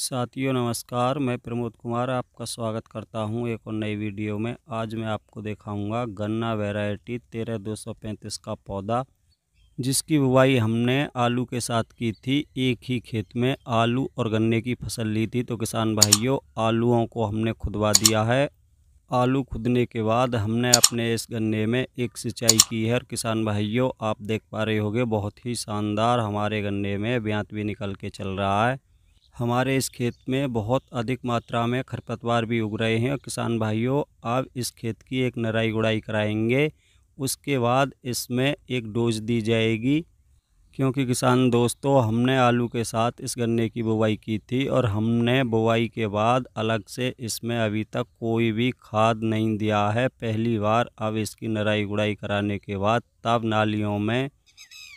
साथियों नमस्कार मैं प्रमोद कुमार आपका स्वागत करता हूं एक और नई वीडियो में आज मैं आपको दिखाऊंगा गन्ना वैरायटी तेरह दो सौ पैंतीस का पौधा जिसकी बुवाई हमने आलू के साथ की थी एक ही खेत में आलू और गन्ने की फसल ली थी तो किसान भाइयों आलूओं को हमने खुदवा दिया है आलू खुदने के बाद हमने अपने इस गन्ने में एक सिंचाई की है और किसान भाइयों आप देख पा रहे होंगे बहुत ही शानदार हमारे गन्ने में ब्यांत भी निकल के चल रहा है हमारे इस खेत में बहुत अधिक मात्रा में खरपतवार भी उग रहे हैं किसान भाइयों आप इस खेत की एक नराई गुड़ाई कराएंगे उसके बाद इसमें एक डोज दी जाएगी क्योंकि किसान दोस्तों हमने आलू के साथ इस गन्ने की बुवाई की थी और हमने बुवाई के बाद अलग से इसमें अभी तक कोई भी खाद नहीं दिया है पहली बार अब इसकी नराई गुड़ाई कराने के बाद तब नालियों में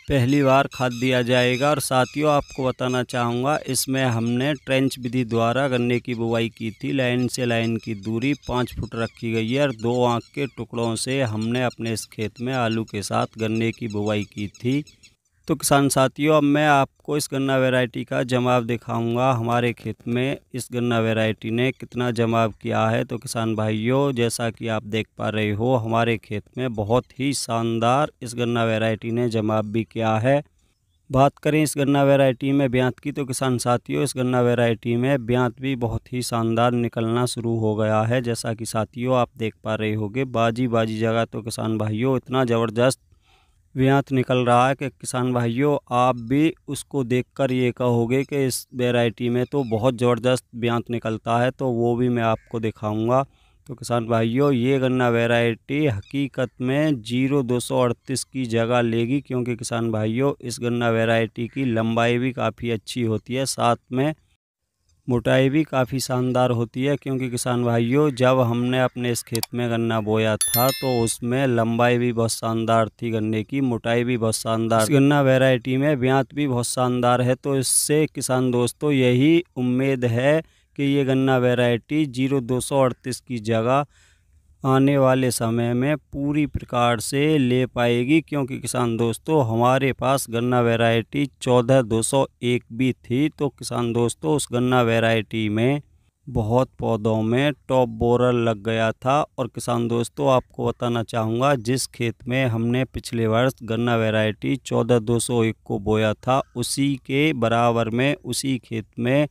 पहली बार खाद दिया जाएगा और साथियों आपको बताना चाहूँगा इसमें हमने ट्रेंच विधि द्वारा गन्ने की बुवाई की थी लाइन से लाइन की दूरी पाँच फुट रखी गई है और दो आँख के टुकड़ों से हमने अपने इस खेत में आलू के साथ गन्ने की बुवाई की थी तो किसान साथियों अब मैं आपको इस गन्ना वैरायटी का जमाव दिखाऊंगा हमारे खेत में इस गन्ना वैरायटी ने कितना जमाव किया है तो किसान भाइयों जैसा कि आप देख पा रहे हो हमारे खेत में बहुत ही शानदार इस गन्ना वैरायटी ने जमाव भी किया है बात करें इस गन्ना वैरायटी में ब्यांत की तो किसान साथियों इस गन्ना वैरायटी में ब्यांत भी बहुत ही शानदार निकलना शुरू हो गया है जैसा कि साथियों आप देख पा रहे होगे बाजी बाजी जगह तो किसान भाइयों इतना ज़बरदस्त व्यंत निकल रहा है कि किसान भाइयों आप भी उसको देखकर ये कहोगे कि इस वेराइटी में तो बहुत ज़बरदस्त व्यंत निकलता है तो वो भी मैं आपको दिखाऊंगा तो किसान भाइयों ये गन्ना वैरायटी हकीकत में जीरो दो सौ अड़तीस की जगह लेगी क्योंकि किसान भाइयों इस गन्ना वैरायटी की लंबाई भी काफ़ी अच्छी होती है साथ में मोटाई भी काफ़ी शानदार होती है क्योंकि किसान भाइयों जब हमने अपने इस खेत में गन्ना बोया था तो उसमें लंबाई भी बहुत शानदार थी गन्ने की मोटाई भी बहुत शानदार गन्ना वैरायटी में ब्यात भी बहुत शानदार है तो इससे किसान दोस्तों यही उम्मीद है कि ये गन्ना वैरायटी जीरो दो सौ अड़तीस की जगह आने वाले समय में पूरी प्रकार से ले पाएगी क्योंकि किसान दोस्तों हमारे पास गन्ना वैरायटी चौदह दो सौ एक भी थी तो किसान दोस्तों उस गन्ना वैरायटी में बहुत पौधों में टॉप बोरर लग गया था और किसान दोस्तों आपको बताना चाहूँगा जिस खेत में हमने पिछले वर्ष गन्ना वैरायटी चौदह दो सौ एक को बोया था उसी के बराबर में उसी खेत में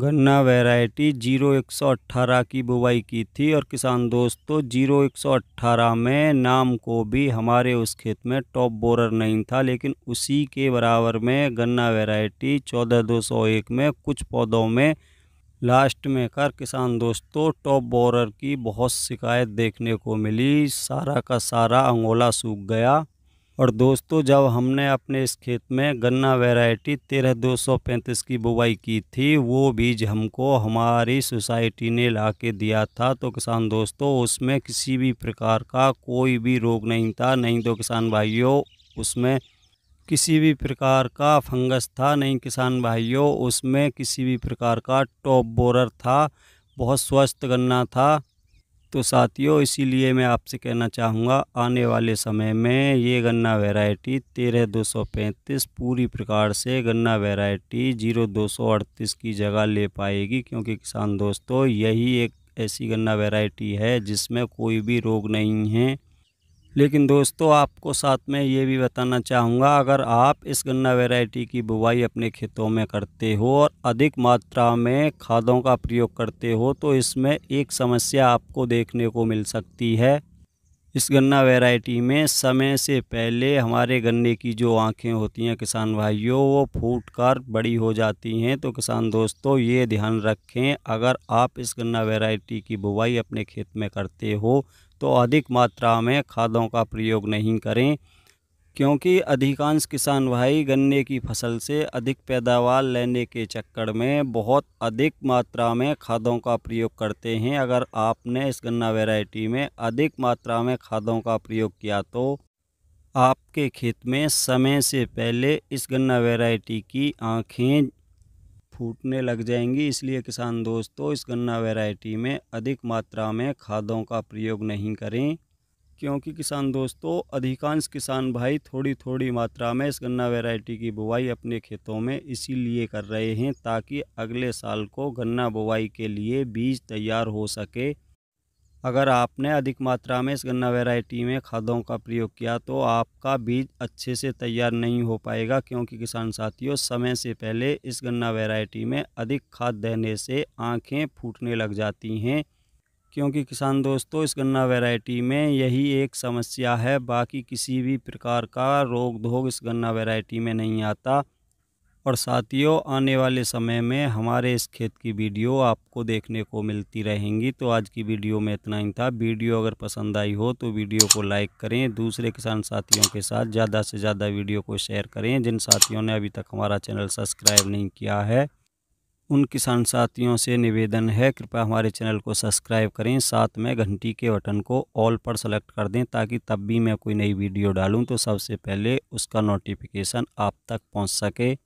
गन्ना वैरायटी जीरो एक सौ अट्ठारह की बुवाई की थी और किसान दोस्तों जीरो एक सौ अट्ठारह में नाम को भी हमारे उस खेत में टॉप बोरर नहीं था लेकिन उसी के बराबर में गन्ना वैरायटी चौदह दो सौ एक में कुछ पौधों में लास्ट में कर किसान दोस्तों टॉप बोरर की बहुत शिकायत देखने को मिली सारा का सारा अंगोला सूख गया और दोस्तों जब हमने अपने इस खेत में गन्ना वैरायटी तेरह दो सौ पैंतीस की बुवाई की थी वो बीज हमको हमारी सोसाइटी ने ला के दिया था तो किसान दोस्तों उसमें किसी भी प्रकार का कोई भी रोग नहीं था नहीं तो किसान भाइयों उसमें किसी भी प्रकार का फंगस था नहीं किसान भाइयों उसमें किसी भी प्रकार का टॉप बोरर था बहुत स्वस्थ गन्ना था तो साथियों इसीलिए मैं आपसे कहना चाहूँगा आने वाले समय में ये गन्ना वैरायटी तेरह दो सौ पैंतीस पूरी प्रकार से गन्ना वैरायटी जीरो दो सौ अड़तीस की जगह ले पाएगी क्योंकि किसान दोस्तों यही एक ऐसी गन्ना वैरायटी है जिसमें कोई भी रोग नहीं है लेकिन दोस्तों आपको साथ में ये भी बताना चाहूँगा अगर आप इस गन्ना वैरायटी की बुवाई अपने खेतों में करते हो और अधिक मात्रा में खादों का प्रयोग करते हो तो इसमें एक समस्या आपको देखने को मिल सकती है इस गन्ना वैरायटी में समय से पहले हमारे गन्ने की जो आँखें होती हैं किसान भाइयों वो फूट कर बड़ी हो जाती हैं तो किसान दोस्तों ये ध्यान रखें अगर आप इस गन्ना वैरायटी की बुवाई अपने खेत में करते हो तो अधिक मात्रा में खादों का प्रयोग नहीं करें क्योंकि अधिकांश किसान भाई गन्ने की फसल से अधिक पैदावार लेने के चक्कर में बहुत अधिक मात्रा में खादों का प्रयोग करते हैं अगर आपने इस गन्ना वैरायटी में अधिक मात्रा में खादों का प्रयोग किया तो आपके खेत में समय से पहले इस गन्ना वैरायटी की आँखें फूटने लग जाएंगी इसलिए किसान दोस्तों इस गन्ना वैरायटी में अधिक मात्रा में खादों का प्रयोग नहीं करें क्योंकि किसान दोस्तों अधिकांश किसान भाई थोड़ी थोड़ी मात्रा में इस गन्ना वैरायटी की बुवाई अपने खेतों में इसीलिए कर रहे हैं ताकि अगले साल को गन्ना बुवाई के लिए बीज तैयार हो सके अगर आपने अधिक मात्रा में इस गन्ना वैरायटी में खादों का प्रयोग किया तो आपका बीज अच्छे से तैयार नहीं हो पाएगा क्योंकि किसान साथियों समय से पहले इस गन्ना वैरायटी में अधिक खाद देने से आंखें फूटने लग जाती हैं क्योंकि किसान दोस्तों इस गन्ना वैरायटी में यही एक समस्या है बाकी किसी भी प्रकार का रोग धोग इस गन्ना वैरायटी में नहीं आता और साथियों आने वाले समय में हमारे इस खेत की वीडियो आपको देखने को मिलती रहेंगी तो आज की वीडियो में इतना ही था वीडियो अगर पसंद आई हो तो वीडियो को लाइक करें दूसरे किसान साथियों के साथ ज़्यादा से ज़्यादा वीडियो को शेयर करें जिन साथियों ने अभी तक हमारा चैनल सब्सक्राइब नहीं किया है उन किसान साथियों से निवेदन है कृपया हमारे चैनल को सब्सक्राइब करें साथ में घंटी के बटन को ऑल पर सेलेक्ट कर दें ताकि तब भी मैं कोई नई वीडियो डालूं तो सबसे पहले उसका नोटिफिकेशन आप तक पहुंच सके